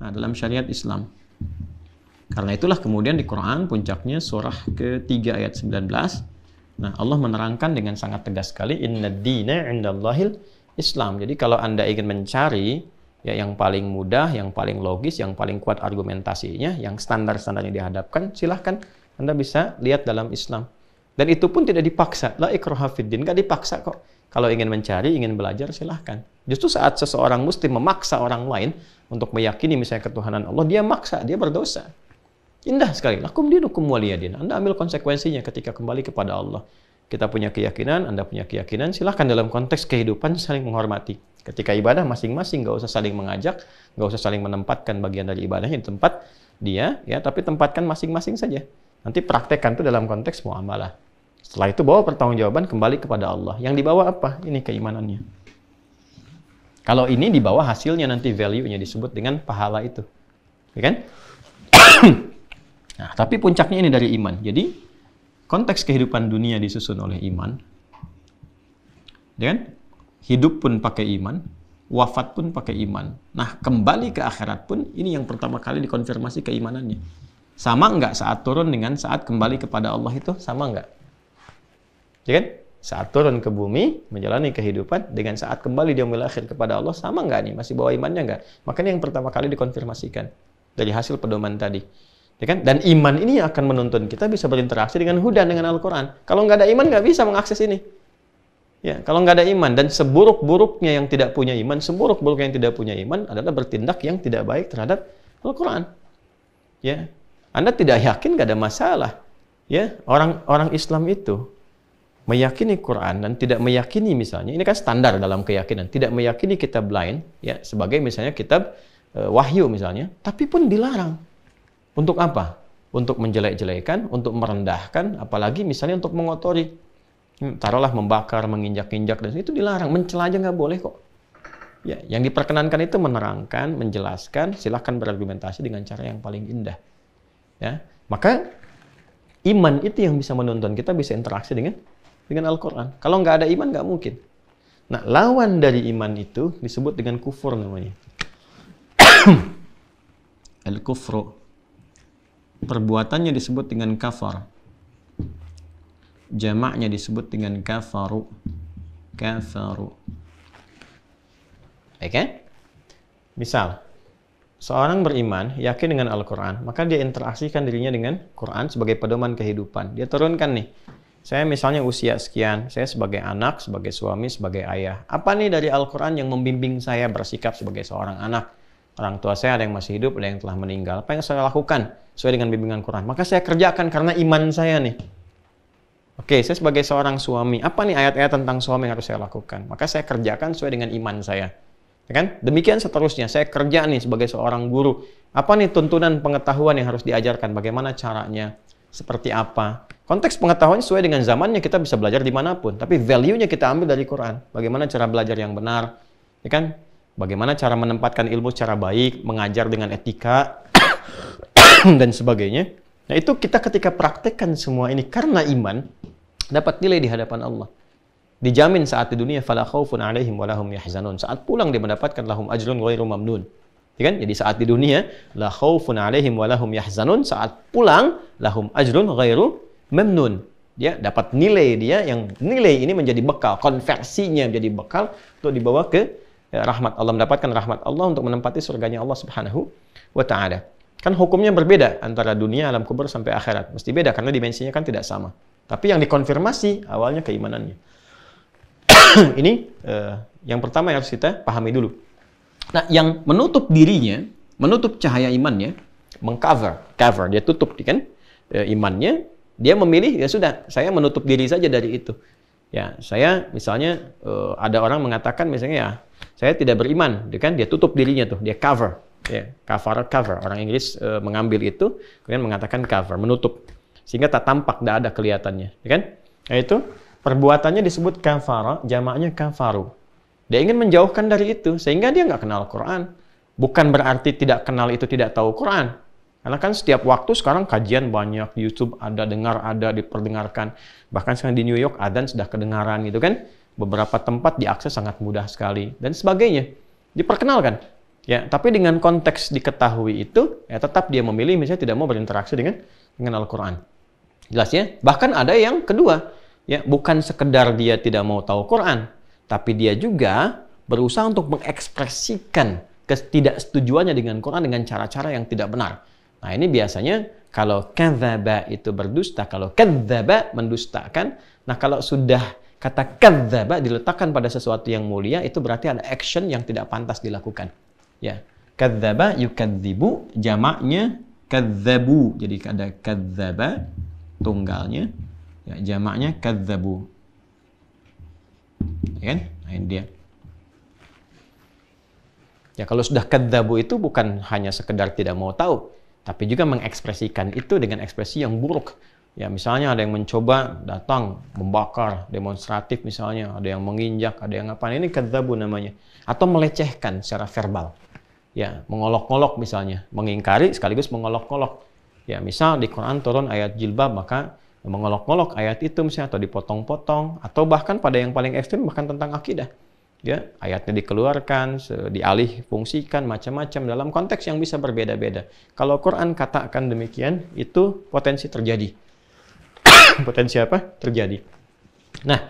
nah, dalam syariat Islam. Karena itulah kemudian di Quran puncaknya surah ke-3 ayat 19. Nah, Allah menerangkan dengan sangat tegas sekali inna dina indallahil Islam. Jadi kalau Anda ingin mencari ya yang paling mudah, yang paling logis, yang paling kuat argumentasinya, yang standar-standarnya dihadapkan, silahkan Anda bisa lihat dalam Islam. Dan itu pun tidak dipaksa. La ikraha fiddin, nggak dipaksa kok. Kalau ingin mencari, ingin belajar, silahkan. Justru saat seseorang muslim memaksa orang lain untuk meyakini misalnya ketuhanan Allah, dia maksa, dia berdosa. Indah sekali. Lakum dinukum waliyadin. Anda ambil konsekuensinya ketika kembali kepada Allah. Kita punya keyakinan, Anda punya keyakinan, silahkan dalam konteks kehidupan saling menghormati. Ketika ibadah masing-masing nggak usah saling mengajak, nggak usah saling menempatkan bagian dari ibadahnya di tempat dia, ya tapi tempatkan masing-masing saja. Nanti praktekkan itu dalam konteks muamalah. Setelah itu bawa pertanggungjawaban kembali kepada Allah. Yang dibawa apa? Ini keimanannya. Kalau ini dibawa hasilnya nanti value-nya disebut dengan pahala itu. Ya kan? nah, tapi puncaknya ini dari iman. Jadi konteks kehidupan dunia disusun oleh iman. Ya kan? Hidup pun pakai iman, wafat pun pakai iman. Nah, kembali ke akhirat pun ini yang pertama kali dikonfirmasi keimanannya. Sama enggak saat turun dengan saat kembali kepada Allah itu? Sama enggak? Ya kan? Saat turun ke bumi, menjalani kehidupan, dengan saat kembali di umil akhir kepada Allah, sama nggak nih? Masih bawa imannya nggak? Makanya yang pertama kali dikonfirmasikan dari hasil pedoman tadi. Ya kan? Dan iman ini yang akan menuntun kita bisa berinteraksi dengan hudan, dengan Al-Quran. Kalau nggak ada iman, nggak bisa mengakses ini. Ya, kalau nggak ada iman dan seburuk-buruknya yang tidak punya iman, seburuk-buruknya yang tidak punya iman adalah bertindak yang tidak baik terhadap Al-Quran. Ya, Anda tidak yakin nggak ada masalah. Ya, orang orang Islam itu meyakini Quran dan tidak meyakini misalnya ini kan standar dalam keyakinan tidak meyakini kitab lain ya sebagai misalnya kitab e, wahyu misalnya tapi pun dilarang untuk apa untuk menjelek-jelekan untuk merendahkan apalagi misalnya untuk mengotori hmm, taruhlah membakar menginjak-injak dan itu dilarang mencela aja nggak boleh kok ya yang diperkenankan itu menerangkan menjelaskan silahkan berargumentasi dengan cara yang paling indah ya maka iman itu yang bisa menonton kita bisa interaksi dengan dengan Al-Quran. Kalau nggak ada iman, nggak mungkin. Nah, lawan dari iman itu disebut dengan kufur namanya. Al-kufru. Perbuatannya disebut dengan kafar. Jamaknya disebut dengan kafaru. Kafaru. Oke? Eh? Okay? Misal, seorang beriman, yakin dengan Al-Quran, maka dia interaksikan dirinya dengan Quran sebagai pedoman kehidupan. Dia turunkan nih, saya misalnya usia sekian, saya sebagai anak, sebagai suami, sebagai ayah. Apa nih dari Al-Quran yang membimbing saya bersikap sebagai seorang anak? Orang tua saya ada yang masih hidup, ada yang telah meninggal. Apa yang saya lakukan sesuai dengan bimbingan Quran? Maka saya kerjakan karena iman saya nih. Oke, saya sebagai seorang suami, apa nih ayat-ayat tentang suami yang harus saya lakukan? Maka saya kerjakan sesuai dengan iman saya. Ya kan? Demikian seterusnya, saya kerja nih sebagai seorang guru. Apa nih tuntunan pengetahuan yang harus diajarkan? Bagaimana caranya? seperti apa. Konteks pengetahuannya sesuai dengan zamannya kita bisa belajar dimanapun. Tapi value-nya kita ambil dari Quran. Bagaimana cara belajar yang benar, ya kan? Bagaimana cara menempatkan ilmu secara baik, mengajar dengan etika, dan sebagainya. Nah itu kita ketika praktekkan semua ini karena iman, dapat nilai di hadapan Allah. Dijamin saat di dunia, fala khaufun alaihim yahzanun. Saat pulang dia mendapatkan lahum ajrun ghairu mamnun. Ya kan? Jadi saat di dunia la khaufun alaihim wa lahum yahzanun, saat pulang lahum ajrun ghairu memnun. Dia dapat nilai dia yang nilai ini menjadi bekal, konversinya menjadi bekal untuk dibawa ke ya, rahmat Allah mendapatkan rahmat Allah untuk menempati surganya Allah Subhanahu wa taala. Kan hukumnya berbeda antara dunia alam kubur sampai akhirat. Mesti beda karena dimensinya kan tidak sama. Tapi yang dikonfirmasi awalnya keimanannya. ini uh, yang pertama yang harus kita pahami dulu. Nah, yang menutup dirinya, menutup cahaya imannya, mengcover, cover, dia tutup kan eh, imannya, dia memilih ya sudah, saya menutup diri saja dari itu. Ya, saya misalnya eh, ada orang mengatakan misalnya ya, saya tidak beriman, dia kan dia tutup dirinya tuh, dia cover. Ya, cover cover. Orang Inggris eh, mengambil itu kemudian mengatakan cover, menutup sehingga tak tampak, tidak ada kelihatannya, ya kan? Nah, itu perbuatannya disebut kafara, jamaknya kafaru. Dia ingin menjauhkan dari itu, sehingga dia nggak kenal Quran. Bukan berarti tidak kenal itu tidak tahu Quran. Karena kan setiap waktu sekarang kajian banyak, YouTube ada, dengar ada, diperdengarkan. Bahkan sekarang di New York, adan sudah kedengaran gitu kan. Beberapa tempat diakses sangat mudah sekali, dan sebagainya. Diperkenalkan. Ya, tapi dengan konteks diketahui itu, ya tetap dia memilih misalnya tidak mau berinteraksi dengan dengan Al-Quran. jelasnya Bahkan ada yang kedua, ya bukan sekedar dia tidak mau tahu Quran, tapi dia juga berusaha untuk mengekspresikan ketidaksetujuannya dengan Quran dengan cara-cara yang tidak benar. Nah ini biasanya kalau kadzaba itu berdusta, kalau kadzaba mendustakan. Nah kalau sudah kata kadzaba diletakkan pada sesuatu yang mulia itu berarti ada action yang tidak pantas dilakukan. Ya. Kadzaba yukadzibu jamaknya kadzabu. Jadi ada kadzaba tunggalnya ya jamaknya kadzabu ya kan? Nah, ini dia. Ya kalau sudah kedabu itu bukan hanya sekedar tidak mau tahu, tapi juga mengekspresikan itu dengan ekspresi yang buruk. Ya misalnya ada yang mencoba datang membakar demonstratif misalnya, ada yang menginjak, ada yang apa ini kedabu namanya, atau melecehkan secara verbal. Ya mengolok-olok misalnya, mengingkari sekaligus mengolok-olok. Ya misal di Quran turun ayat jilbab maka mengolok-olok ayat itu misalnya atau dipotong-potong atau bahkan pada yang paling ekstrim bahkan tentang akidah ya ayatnya dikeluarkan dialih fungsikan macam-macam dalam konteks yang bisa berbeda-beda kalau Quran katakan demikian itu potensi terjadi potensi apa terjadi nah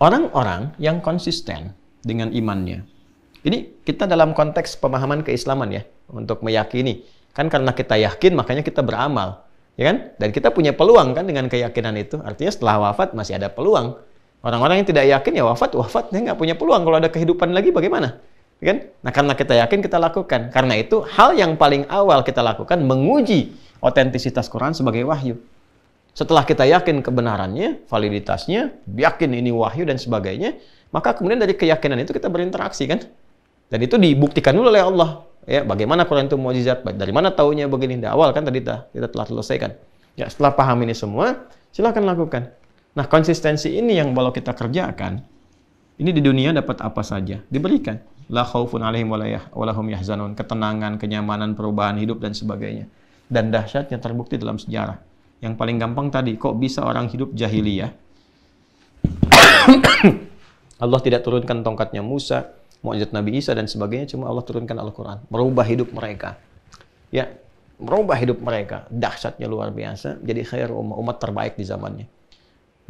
orang-orang yang konsisten dengan imannya ini kita dalam konteks pemahaman keislaman ya untuk meyakini kan karena kita yakin makanya kita beramal Ya kan? Dan kita punya peluang kan dengan keyakinan itu. Artinya setelah wafat masih ada peluang. Orang-orang yang tidak yakin ya wafat, wafat. Dia nggak punya peluang. Kalau ada kehidupan lagi bagaimana? Ya kan? Nah karena kita yakin kita lakukan. Karena itu hal yang paling awal kita lakukan menguji otentisitas Quran sebagai wahyu. Setelah kita yakin kebenarannya, validitasnya, yakin ini wahyu dan sebagainya, maka kemudian dari keyakinan itu kita berinteraksi kan? Dan itu dibuktikan dulu oleh Allah. Ya, bagaimana Quran itu mukjizat? Dari mana tahunya begini? Dari awal kan tadi kita, kita telah selesaikan. Ya, setelah paham ini semua, silahkan lakukan. Nah, konsistensi ini yang kalau kita kerjakan, ini di dunia dapat apa saja? Diberikan. La khaufun alaihim walahum yahzanun. Ketenangan, kenyamanan, perubahan hidup, dan sebagainya. Dan dahsyatnya terbukti dalam sejarah. Yang paling gampang tadi, kok bisa orang hidup jahiliyah? Allah tidak turunkan tongkatnya Musa, mukjizat Nabi Isa dan sebagainya cuma Allah turunkan Al-Qur'an merubah hidup mereka ya merubah hidup mereka dahsyatnya luar biasa jadi khair umat umat terbaik di zamannya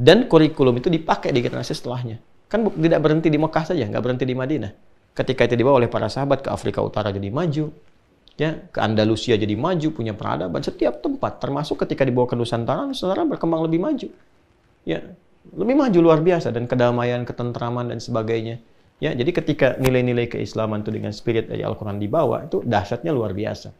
dan kurikulum itu dipakai di generasi setelahnya kan tidak berhenti di Mekah saja nggak berhenti di Madinah ketika itu dibawa oleh para sahabat ke Afrika Utara jadi maju ya ke Andalusia jadi maju punya peradaban setiap tempat termasuk ketika dibawa ke Nusantara Nusantara berkembang lebih maju ya lebih maju luar biasa dan kedamaian ketentraman dan sebagainya Ya, jadi ketika nilai-nilai keislaman itu dengan spirit dari Al-Qur'an dibawa itu dahsyatnya luar biasa.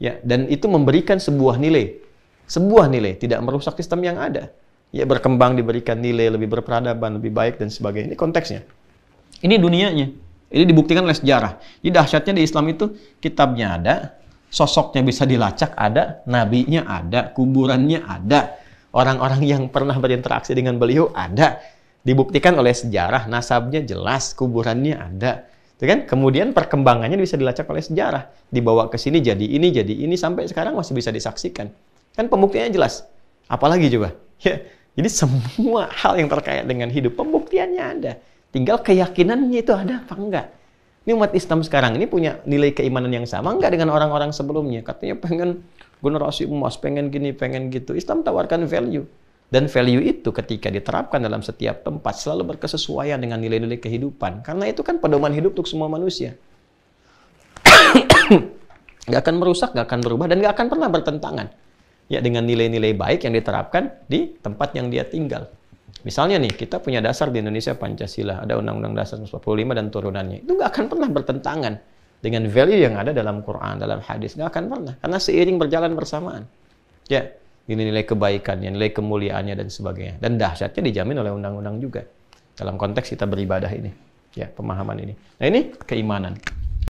Ya, dan itu memberikan sebuah nilai. Sebuah nilai, tidak merusak sistem yang ada. Ya, berkembang diberikan nilai lebih berperadaban, lebih baik dan sebagainya. Ini konteksnya. Ini dunianya. Ini dibuktikan oleh sejarah. Jadi dahsyatnya di Islam itu kitabnya ada, sosoknya bisa dilacak ada, nabinya ada, kuburannya ada, orang-orang yang pernah berinteraksi dengan beliau ada dibuktikan oleh sejarah, nasabnya jelas, kuburannya ada. Itu kan? Kemudian perkembangannya bisa dilacak oleh sejarah, dibawa ke sini jadi ini, jadi ini sampai sekarang masih bisa disaksikan. Kan pembuktiannya jelas. Apalagi coba? Ya, jadi semua hal yang terkait dengan hidup pembuktiannya ada. Tinggal keyakinannya itu ada apa enggak. Ini umat Islam sekarang ini punya nilai keimanan yang sama enggak dengan orang-orang sebelumnya? Katanya pengen generasi emas, pengen gini, pengen gitu. Islam tawarkan value. Dan value itu ketika diterapkan dalam setiap tempat selalu berkesesuaian dengan nilai-nilai kehidupan. Karena itu kan pedoman hidup untuk semua manusia. gak akan merusak, gak akan berubah, dan gak akan pernah bertentangan. Ya dengan nilai-nilai baik yang diterapkan di tempat yang dia tinggal. Misalnya nih, kita punya dasar di Indonesia Pancasila, ada Undang-Undang Dasar 45 dan turunannya. Itu gak akan pernah bertentangan dengan value yang ada dalam Quran, dalam hadis. Gak akan pernah. Karena seiring berjalan bersamaan. Ya, ini nilai kebaikannya, nilai kemuliaannya dan sebagainya. Dan dahsyatnya dijamin oleh undang-undang juga dalam konteks kita beribadah ini, ya pemahaman ini. Nah ini keimanan.